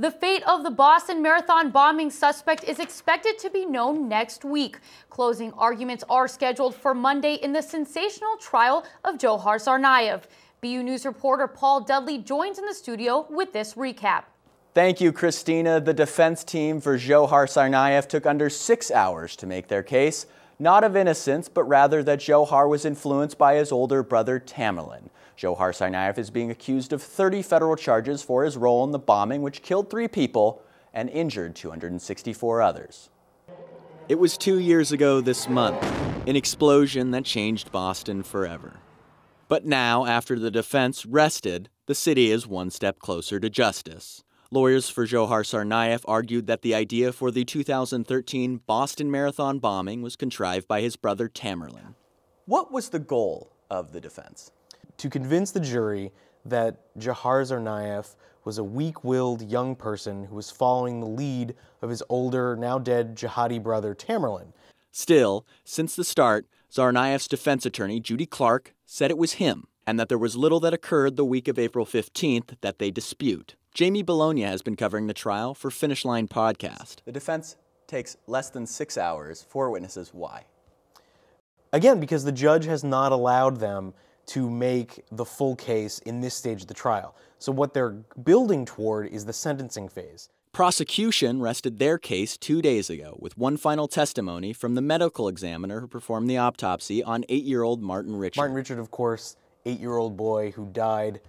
The fate of the Boston Marathon bombing suspect is expected to be known next week. Closing arguments are scheduled for Monday in the sensational trial of Johar Sarnayev. BU News reporter Paul Dudley joins in the studio with this recap. Thank you, Christina. The defense team for Johar Sarnayev took under six hours to make their case not of innocence, but rather that Johar was influenced by his older brother Tamerlan. Johar Tsarnaev is being accused of 30 federal charges for his role in the bombing, which killed three people and injured 264 others. It was two years ago this month, an explosion that changed Boston forever. But now, after the defense rested, the city is one step closer to justice. Lawyers for Johar Sarnaev argued that the idea for the 2013 Boston Marathon bombing was contrived by his brother Tamerlan. What was the goal of the defense? To convince the jury that Johar Tsarnaev was a weak willed young person who was following the lead of his older, now dead jihadi brother Tamerlan. Still, since the start, Tsarnaev's defense attorney, Judy Clark, said it was him, and that there was little that occurred the week of April 15th that they dispute. Jamie Bologna has been covering the trial for Finish Line Podcast. The defense takes less than six hours. Four witnesses. Why? Again, because the judge has not allowed them to make the full case in this stage of the trial. So, what they're building toward is the sentencing phase. Prosecution rested their case two days ago with one final testimony from the medical examiner who performed the autopsy on eight year old Martin Richard. Martin Richard, of course, eight year old boy who died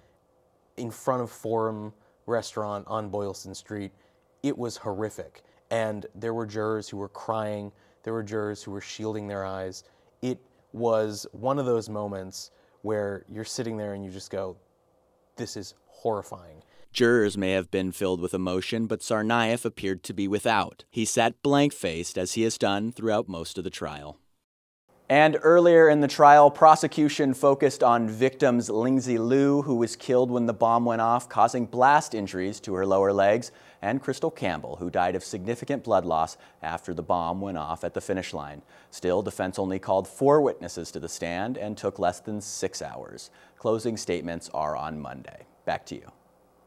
in front of Forum restaurant on Boylston Street. It was horrific. And there were jurors who were crying, there were jurors who were shielding their eyes. It was one of those moments where you're sitting there and you just go, this is horrifying. Jurors may have been filled with emotion, but Sarnaev appeared to be without. He sat blank faced, as he has done throughout most of the trial. And earlier in the trial, prosecution focused on victims Lingzi Liu, who was killed when the bomb went off, causing blast injuries to her lower legs, and Crystal Campbell, who died of significant blood loss after the bomb went off at the finish line. Still, defense only called four witnesses to the stand and took less than six hours. Closing statements are on Monday. Back to you.